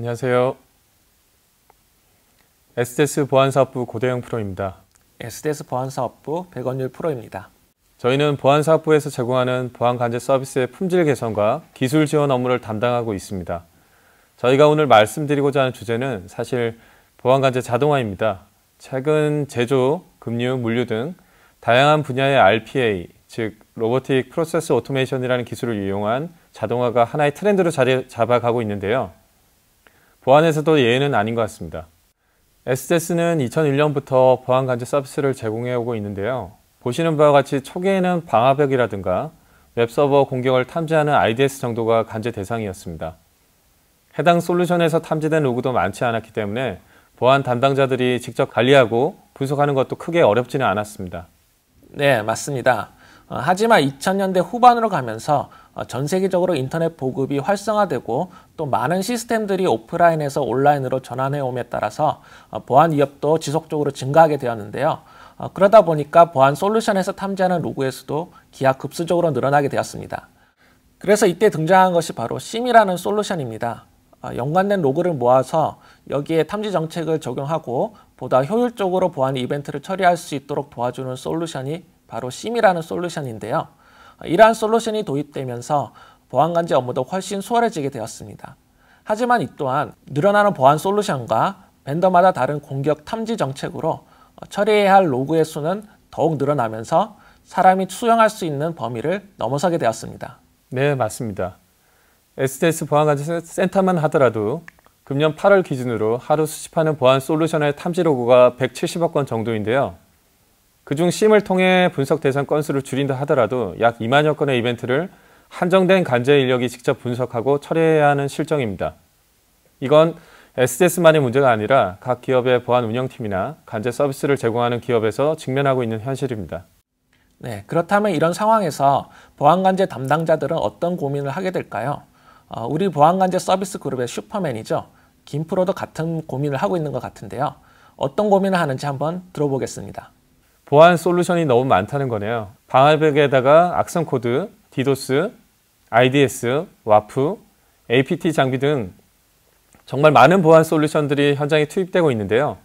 안녕하세요. SDS 보안사업부 고대영 프로입니다. SDS 보안사업부 백원율 프로입니다. 저희는 보안사업부에서 제공하는 보안관제 서비스의 품질 개선과 기술 지원 업무를 담당하고 있습니다. 저희가 오늘 말씀드리고자 하는 주제는 사실 보안관제 자동화입니다. 최근 제조, 금융, 물류 등 다양한 분야의 RPA, 즉 로보틱 프로세스 오토메이션이라는 기술을 이용한 자동화가 하나의 트렌드로 자리 잡아가고 있는데요. 보안에서도 예외는 아닌 것 같습니다. SDS는 2001년부터 보안 간제 서비스를 제공해오고 있는데요. 보시는 바와 같이 초기에는 방화벽이라든가 웹서버 공격을 탐지하는 IDS 정도가 간제 대상이었습니다. 해당 솔루션에서 탐지된 로그도 많지 않았기 때문에 보안 담당자들이 직접 관리하고 분석하는 것도 크게 어렵지는 않았습니다. 네, 맞습니다. 어, 하지만 2000년대 후반으로 가면서 어, 전 세계적으로 인터넷 보급이 활성화되고 또 많은 시스템들이 오프라인에서 온라인으로 전환해옴에 따라서 어, 보안 위협도 지속적으로 증가하게 되었는데요. 그러다 보니까 보안 솔루션에서 탐지하는 로그의 수도 기하급수적으로 늘어나게 되었습니다. 그래서 이때 등장한 것이 바로 심이라는 솔루션입니다. 연관된 로그를 모아서 여기에 탐지 정책을 적용하고 보다 효율적으로 보안 이벤트를 처리할 수 있도록 도와주는 솔루션이 바로 심이라는 솔루션인데요. 이러한 솔루션이 도입되면서 보안 관제 업무도 훨씬 수월해지게 되었습니다. 하지만 이 또한 늘어나는 보안 솔루션과 벤더마다 다른 공격 탐지 정책으로 처리해야 할 로그의 수는 더욱 늘어나면서 사람이 수용할 수 있는 범위를 넘어서게 되었습니다. 네, 맞습니다. SDS 보안관제센터만 하더라도 금년 8월 기준으로 하루 수집하는 보안 솔루션의 탐지 로그가 170억 건 정도인데요. 그중 심을 통해 분석 대상 건수를 줄인다 하더라도 약 2만여 건의 이벤트를 한정된 간제 인력이 직접 분석하고 처리해야 하는 실정입니다. 이건 SDS만의 문제가 아니라 각 기업의 보안 운영팀이나 간제 서비스를 제공하는 기업에서 직면하고 있는 현실입니다. 네, 그렇다면 이런 상황에서 보안 간제 담당자들은 어떤 고민을 하게 될까요? 어, 우리 보안 간제 서비스 그룹의 슈퍼맨이죠. 김프로도 같은 고민을 하고 있는 것 같은데요. 어떤 고민을 하는지 한번 들어보겠습니다. 보안 솔루션이 너무 많다는 거네요. 방화벽에다가 악성 코드, 디도스, IDS, 와프, APT 장비 등 정말 많은 보안 솔루션들이 현장에 투입되고 있는데요.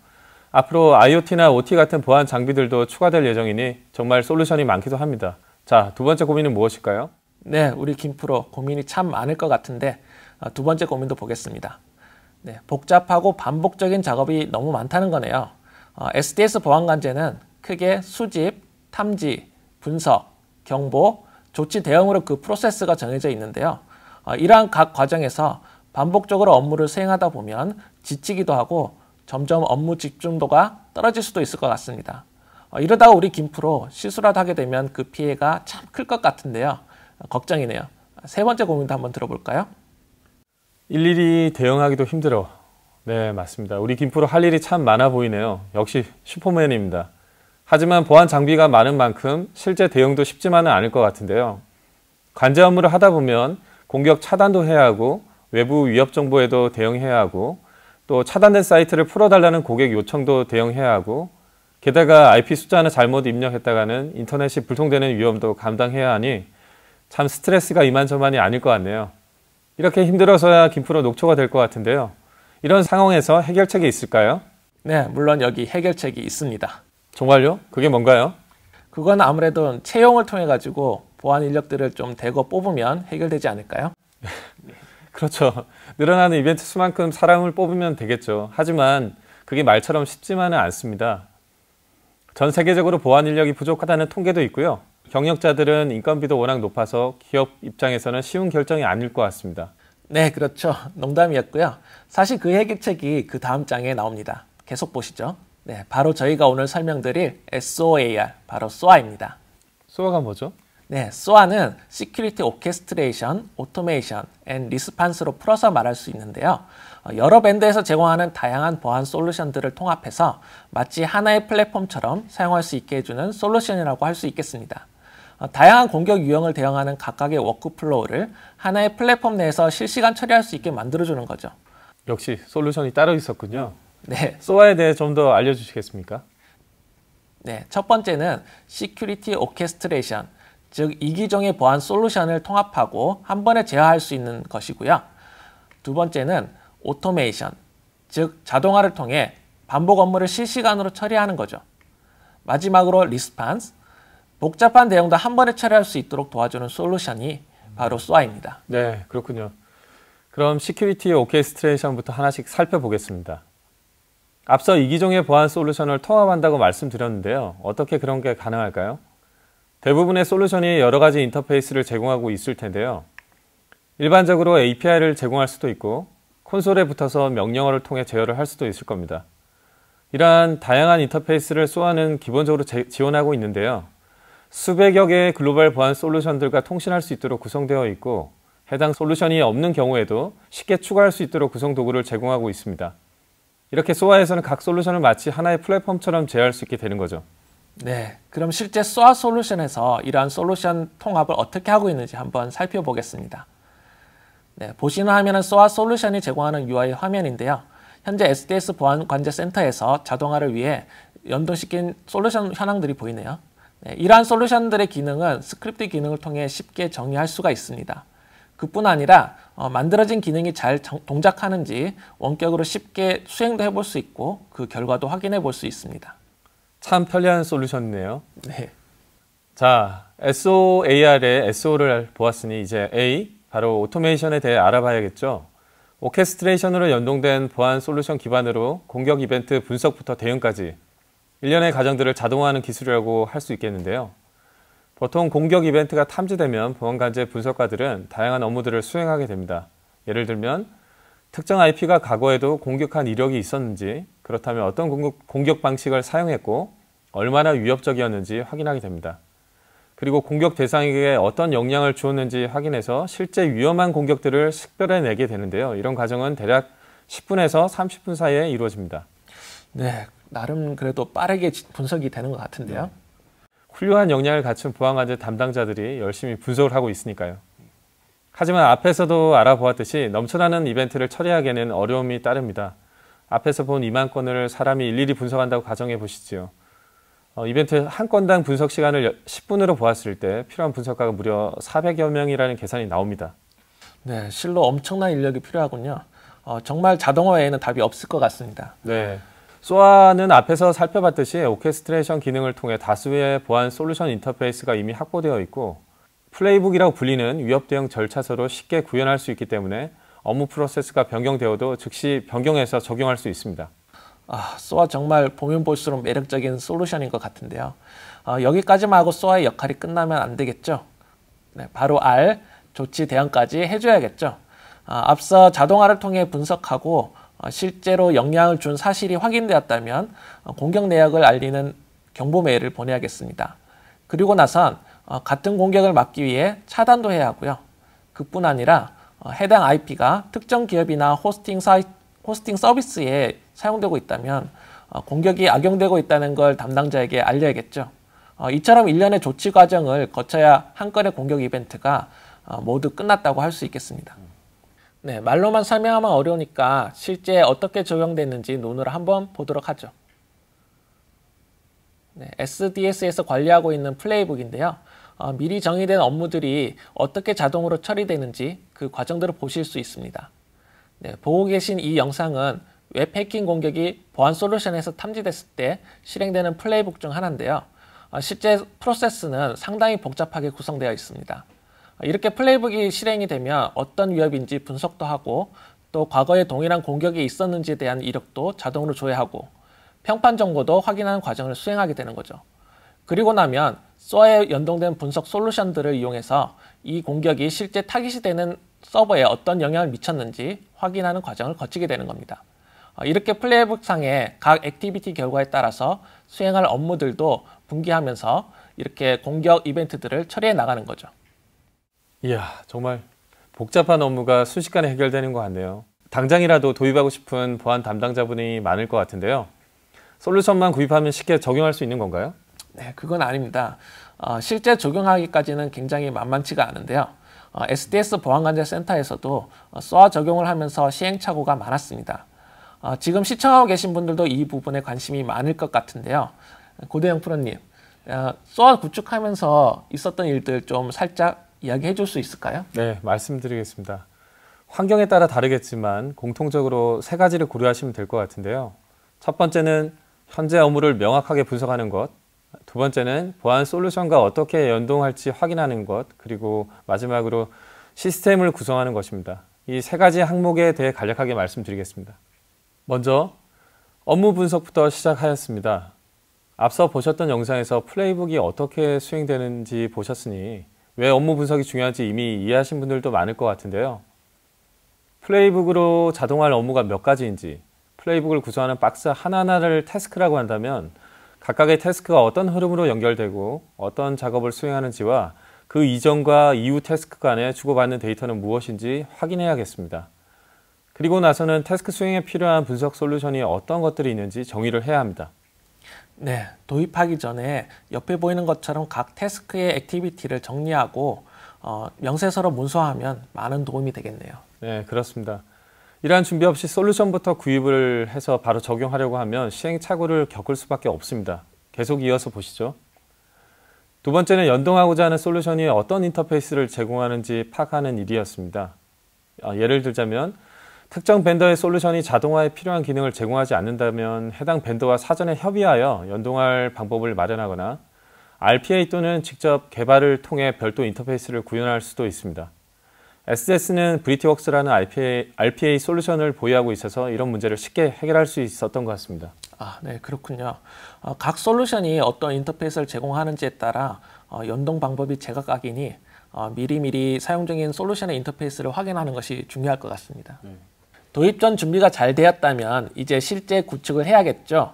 앞으로 IoT나 OT 같은 보안 장비들도 추가될 예정이니 정말 솔루션이 많기도 합니다. 자, 두 번째 고민은 무엇일까요? 네, 우리 김프로 고민이 참 많을 것 같은데 아, 두 번째 고민도 보겠습니다. 네, 복잡하고 반복적인 작업이 너무 많다는 거네요. SDS 아, 보안관제는 크게 수집, 탐지, 분석, 경보, 조치 대응으로 그 프로세스가 정해져 있는데요. 어, 이러한 각 과정에서 반복적으로 업무를 수행하다 보면 지치기도 하고 점점 업무 집중도가 떨어질 수도 있을 것 같습니다. 어, 이러다가 우리 김프로 실수라도 하게 되면 그 피해가 참 클 것 같은데요. 어, 걱정이네요. 세 번째 고민도 한번 들어볼까요? 일일이 대응하기도 힘들어. 네, 맞습니다. 우리 김프로 할 일이 참 많아 보이네요. 역시 슈퍼맨입니다. 하지만 보안 장비가 많은 만큼 실제 대응도 쉽지만은 않을 것 같은데요. 관제 업무를 하다 보면 공격 차단도 해야 하고 외부 위협 정보에도 대응해야 하고 또 차단된 사이트를 풀어달라는 고객 요청도 대응해야 하고 게다가 IP 숫자는 잘못 입력했다가는 인터넷이 불통되는 위험도 감당해야 하니 참 스트레스가 이만저만이 아닐 것 같네요. 이렇게 힘들어서야 김프로 녹초가 될 것 같은데요. 이런 상황에서 해결책이 있을까요? 네, 물론 여기 해결책이 있습니다. 정말요? 그게 뭔가요? 그건 아무래도 채용을 통해 가지고 보안 인력들을 좀 대거 뽑으면 해결되지 않을까요? 그렇죠. 늘어나는 이벤트 수만큼 사람을 뽑으면 되겠죠. 하지만 그게 말처럼 쉽지만은 않습니다. 전 세계적으로 보안 인력이 부족하다는 통계도 있고요. 경력자들은 인건비도 워낙 높아서 기업 입장에서는 쉬운 결정이 아닐 것 같습니다. 네, 그렇죠. 농담이었고요. 사실 그 해결책이 그 다음 장에 나옵니다. 계속 보시죠. 네, 바로 저희가 오늘 설명드릴 SOAR, 바로 SOA입니다. SOA가 뭐죠? 네, SOA는 Security Orchestration, Automation and Response로 풀어서 말할 수 있는데요. 어, 여러 밴드에서 제공하는 다양한 보안 솔루션들을 통합해서 마치 하나의 플랫폼처럼 사용할 수 있게 해주는 솔루션이라고 할 수 있겠습니다. 어, 다양한 공격 유형을 대응하는 각각의 워크플로우를 하나의 플랫폼 내에서 실시간 처리할 수 있게 만들어주는 거죠. 역시 솔루션이 따로 있었군요. 네. 소아에 대해 좀 더 알려주시겠습니까? 네, 첫 번째는 시큐리티 오케스트레이션, 즉 이기종의 보안 솔루션을 통합하고 한 번에 제어할 수 있는 것이고요. 두 번째는 오토메이션, 즉 자동화를 통해 반복 업무를 실시간으로 처리하는 거죠. 마지막으로 리스판스, 복잡한 대응도 한 번에 처리할 수 있도록 도와주는 솔루션이 바로 소아입니다. 네, 그렇군요. 그럼 시큐리티 오케스트레이션부터 하나씩 살펴보겠습니다. 앞서 이기종의 보안 솔루션을 통합한다고 말씀드렸는데요. 어떻게 그런 게 가능할까요? 대부분의 솔루션이 여러 가지 인터페이스를 제공하고 있을 텐데요. 일반적으로 API를 제공할 수도 있고 콘솔에 붙어서 명령어를 통해 제어를 할 수도 있을 겁니다. 이러한 다양한 인터페이스를 소화는 기본적으로 제, 지원하고 있는데요. 수백여 개의 글로벌 보안 솔루션들과 통신할 수 있도록 구성되어 있고 해당 솔루션이 없는 경우에도 쉽게 추가할 수 있도록 구성 도구를 제공하고 있습니다. 이렇게 소아에서는 각 솔루션을 마치 하나의 플랫폼처럼 제어할 수 있게 되는 거죠. 네, 그럼 실제 소아 솔루션에서 이러한 솔루션 통합을 어떻게 하고 있는지 한번 살펴보겠습니다. 네, 보시는 화면은 소아 솔루션이 제공하는 UI 화면인데요. 현재 SDS 보안 관제 센터에서 자동화를 위해 연동시킨 솔루션 현황들이 보이네요. 네, 이러한 솔루션들의 기능은 스크립트 기능을 통해 쉽게 정의할 수가 있습니다. 그뿐 아니라 어, 만들어진 기능이 잘 동작하는지 원격으로 쉽게 수행도 해볼 수 있고 그 결과도 확인해 볼 수 있습니다. 참 편리한 솔루션이네요. 네. 자, SOAR의 SO를 보았으니 이제 A, 바로 오토메이션에 대해 알아봐야겠죠. 오케스트레이션으로 연동된 보안 솔루션 기반으로 공격 이벤트 분석부터 대응까지 일련의 과정들을 자동화하는 기술이라고 할 수 있겠는데요. 보통 공격 이벤트가 탐지되면 보안관제 분석가들은 다양한 업무들을 수행하게 됩니다. 예를 들면 특정 IP가 과거에도 공격한 이력이 있었는지 그렇다면 어떤 공격 방식을 사용했고 얼마나 위협적이었는지 확인하게 됩니다. 그리고 공격 대상에게 어떤 영향을 주었는지 확인해서 실제 위험한 공격들을 식별해내게 되는데요. 이런 과정은 대략 10분에서 30분 사이에 이루어집니다. 네, 나름 그래도 빠르게 분석이 되는 것 같은데요. 네. 훌륭한 역량을 갖춘 보안관제 담당자들이 열심히 분석을 하고 있으니까요. 하지만 앞에서도 알아보았듯이 넘쳐나는 이벤트를 처리하기에는 어려움이 따릅니다. 앞에서 본 2만 건을 사람이 일일이 분석한다고 가정해 보시지요. 어, 이벤트 한 건당 분석 시간을 10분으로 보았을 때 필요한 분석가가 무려 400여 명이라는 계산이 나옵니다. 네, 실로 엄청난 인력이 필요하군요. 어, 정말 자동화에는 답이 없을 것 같습니다. 네. 소아는 앞에서 살펴봤듯이 오케스트레이션 기능을 통해 다수의 보안 솔루션 인터페이스가 이미 확보되어 있고 플레이북이라고 불리는 위협 대응 절차서로 쉽게 구현할 수 있기 때문에 업무 프로세스가 변경되어도 즉시 변경해서 적용할 수 있습니다. 아, 소아 정말 보면 볼수록 매력적인 솔루션인 것 같은데요. 아, 여기까지만 하고 소아의 역할이 끝나면 안 되겠죠. 네, 바로 R, 조치 대응까지 해줘야겠죠. 아, 앞서 자동화를 통해 분석하고 어, 실제로 영향을 준 사실이 확인되었다면 어, 공격 내역을 알리는 경보 메일을 보내야겠습니다. 그리고 나선 어, 같은 공격을 막기 위해 차단도 해야 하고요. 그뿐 아니라 해당 IP가 특정 기업이나 호스팅, 사이, 호스팅 서비스에 사용되고 있다면 공격이 악용되고 있다는 걸 담당자에게 알려야겠죠. 이처럼 일련의 조치 과정을 거쳐야 한 건의 공격 이벤트가 모두 끝났다고 할 수 있겠습니다. 네, 말로만 설명하면 어려우니까 실제 어떻게 적용됐는지 논으로 한번 보도록 하죠. 네, SDS에서 관리하고 있는 플레이북인데요. 어, 미리 정의된 업무들이 어떻게 자동으로 처리되는지 그 과정들을 보실 수 있습니다. 네, 보고 계신 이 영상은 웹 해킹 공격이 보안 솔루션에서 탐지됐을 때 실행되는 플레이북 중 하나인데요. 어, 실제 프로세스는 상당히 복잡하게 구성되어 있습니다. 이렇게 플레이북이 실행이 되면 어떤 위협인지 분석도 하고 또 과거에 동일한 공격이 있었는지에 대한 이력도 자동으로 조회하고 평판 정보도 확인하는 과정을 수행하게 되는 거죠. 그리고 나면 서에 연동된 분석 솔루션들을 이용해서 이 공격이 실제 타깃이 되는 서버에 어떤 영향을 미쳤는지 확인하는 과정을 거치게 되는 겁니다. 어, 이렇게 플레이북상의 각 액티비티 결과에 따라서 수행할 업무들도 분기하면서 이렇게 공격 이벤트들을 처리해 나가는 거죠. 이야, 정말 복잡한 업무가 순식간에 해결되는 것 같네요. 당장이라도 도입하고 싶은 보안 담당자분이 많을 것 같은데요. 솔루션만 구입하면 쉽게 적용할 수 있는 건가요? 네, 그건 아닙니다. 어, 실제 적용하기까지는 굉장히 만만치가 않은데요. 어, SDS 보안관제센터에서도 어, SOA 적용을 하면서 시행착오가 많았습니다. 어, 지금 시청하고 계신 분들도 이 부분에 관심이 많을 것 같은데요. 고대영 프로님, 어, SOA 구축하면서 있었던 일들 좀 살짝 이야기해 줄 수 있을까요? 네, 말씀드리겠습니다. 환경에 따라 다르겠지만 공통적으로 세 가지를 고려하시면 될 것 같은데요. 첫 번째는 현재 업무를 명확하게 분석하는 것, 두 번째는 보안 솔루션과 어떻게 연동할지 확인하는 것, 그리고 마지막으로 시스템을 구성하는 것입니다. 이 세 가지 항목에 대해 간략하게 말씀드리겠습니다. 먼저 업무 분석부터 시작하였습니다. 앞서 보셨던 영상에서 플레이북이 어떻게 수행되는지 보셨으니 왜 업무 분석이 중요한지 이미 이해하신 분들도 많을 것 같은데요. 플레이북으로 자동화할 업무가 몇 가지인지 플레이북을 구성하는 박스 하나하나를 태스크라고 한다면 각각의 태스크가 어떤 흐름으로 연결되고 어떤 작업을 수행하는지와 그 이전과 이후 태스크 간에 주고받는 데이터는 무엇인지 확인해야겠습니다. 그리고 나서는 태스크 수행에 필요한 분석 솔루션이 어떤 것들이 있는지 정의를 해야 합니다. 네, 도입하기 전에 옆에 보이는 것처럼 각 태스크의 액티비티를 정리하고 어, 명세서로 문서화하면 많은 도움이 되겠네요. 네, 그렇습니다. 이러한 준비 없이 솔루션부터 구입을 해서 바로 적용하려고 하면 시행착오를 겪을 수밖에 없습니다. 계속 이어서 보시죠. 두 번째는 연동하고자 하는 솔루션이 어떤 인터페이스를 제공하는지 파악하는 일이었습니다. 아, 예를 들자면 특정 벤더의 솔루션이 자동화에 필요한 기능을 제공하지 않는다면 해당 벤더와 사전에 협의하여 연동할 방법을 마련하거나 RPA 또는 직접 개발을 통해 별도 인터페이스를 구현할 수도 있습니다. SS는 브리티웍스라는 RPA, RPA 솔루션을 보유하고 있어서 이런 문제를 쉽게 해결할 수 있었던 것 같습니다. 아, 네, 그렇군요. 어, 각 솔루션이 어떤 인터페이스를 제공하는지에 따라 어, 연동 방법이 제각각이니 어, 미리미리 사용 중인 솔루션의 인터페이스를 확인하는 것이 중요할 것 같습니다. 네. 도입 전 준비가 잘 되었다면 이제 실제 구축을 해야겠죠.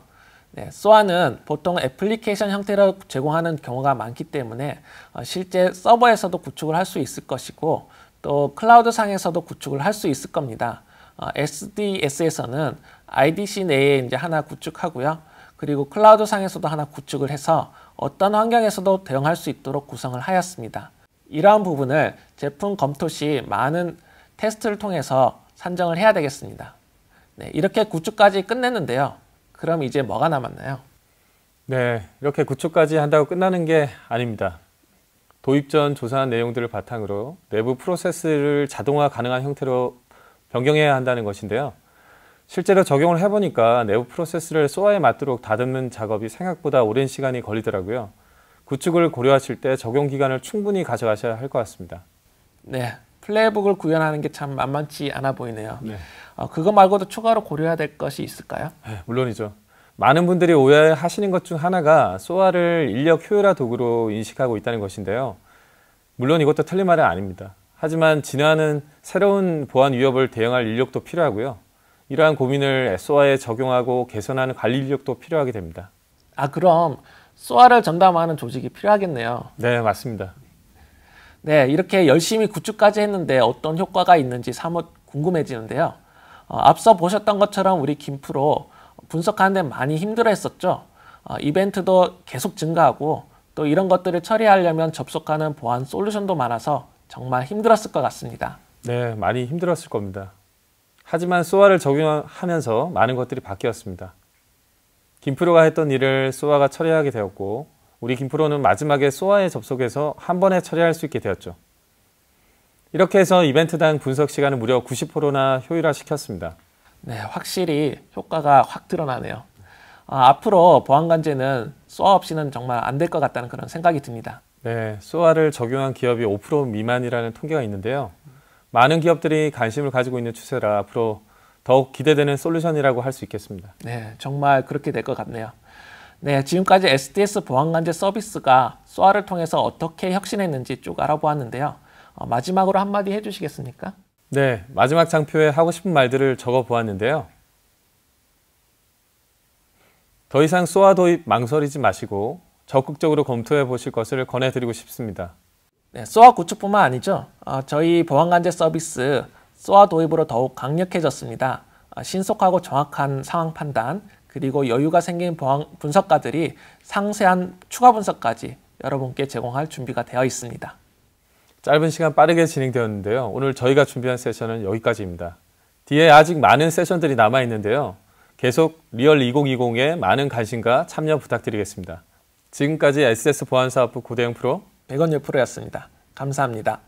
네, 소아는 보통 애플리케이션 형태로 제공하는 경우가 많기 때문에 어, 실제 서버에서도 구축을 할 수 있을 것이고 또 클라우드 상에서도 구축을 할 수 있을 겁니다. SDS에서는 어, IDC 내에 이제 하나 구축하고요. 그리고 클라우드 상에서도 하나 구축을 해서 어떤 환경에서도 대응할 수 있도록 구성을 하였습니다. 이러한 부분을 제품 검토 시 많은 테스트를 통해서 산정을 해야 되겠습니다. 네, 이렇게 구축까지 끝냈는데요. 그럼 이제 뭐가 남았나요? 네, 이렇게 구축까지 한다고 끝나는 게 아닙니다. 도입 전 조사한 내용들을 바탕으로 내부 프로세스를 자동화 가능한 형태로 변경해야 한다는 것인데요. 실제로 적용을 해보니까 내부 프로세스를 소화에 맞도록 다듬는 작업이 생각보다 오랜 시간이 걸리더라고요. 구축을 고려하실 때 적용 기간을 충분히 가져가셔야 할 것 같습니다. 네, 플레이북을 구현하는 게 참 만만치 않아 보이네요. 네. 어, 그거 말고도 추가로 고려해야 될 것이 있을까요? 네, 물론이죠. 많은 분들이 오해하시는 것 중 하나가 소아를 인력 효율화 도구로 인식하고 있다는 것인데요. 물론 이것도 틀린 말은 아닙니다. 하지만 진화는 새로운 보안 위협을 대응할 인력도 필요하고요. 이러한 고민을 소아에 적용하고 개선하는 관리 인력도 필요하게 됩니다. 아 그럼 소아를 전담하는 조직이 필요하겠네요. 네 맞습니다. 네, 이렇게 열심히 구축까지 했는데 어떤 효과가 있는지 사뭇 궁금해지는데요. 어, 앞서 보셨던 것처럼 우리 김프로 분석하는데 많이 힘들어 했었죠. 어, 이벤트도 계속 증가하고 또 이런 것들을 처리하려면 접속하는 보안 솔루션도 많아서 정말 힘들었을 것 같습니다. 네, 많이 힘들었을 겁니다. 하지만 소화를 적용하면서 많은 것들이 바뀌었습니다. 김프로가 했던 일을 소화가 처리하게 되었고 우리 김프로는 마지막에 소아에 접속해서 한 번에 처리할 수 있게 되었죠. 이렇게 해서 이벤트당 분석 시간을 무려 90%나 효율화시켰습니다. 네, 확실히 효과가 확 드러나네요. 아, 앞으로 보안관제는 소아 없이는 정말 안 될 것 같다는 그런 생각이 듭니다. 네, 소아를 적용한 기업이 5% 미만이라는 통계가 있는데요. 많은 기업들이 관심을 가지고 있는 추세라 앞으로 더욱 기대되는 솔루션이라고 할 수 있겠습니다. 네, 정말 그렇게 될 것 같네요. 네, 지금까지 SDS 보안관제 서비스가 소아를 통해서 어떻게 혁신했는지 쭉 알아보았는데요. 어, 마지막으로 한마디 해주시겠습니까? 네, 마지막 장표에 하고 싶은 말들을 적어보았는데요. 더 이상 소아 도입 망설이지 마시고 적극적으로 검토해 보실 것을 권해드리고 싶습니다. 네, 소아 구축뿐만 아니죠. 어, 저희 보안관제 서비스 소아 도입으로 더욱 강력해졌습니다. 어, 신속하고 정확한 상황 판단, 그리고 여유가 생긴 분석가들이 상세한 추가 분석까지 여러분께 제공할 준비가 되어 있습니다. 짧은 시간 빠르게 진행되었는데요. 오늘 저희가 준비한 세션은 여기까지입니다. 뒤에 아직 많은 세션들이 남아 있는데요. 계속 리얼 2020에 많은 관심과 참여 부탁드리겠습니다. 지금까지 SS 보안사업부 고대영 프로 백원열 프로였습니다. 감사합니다.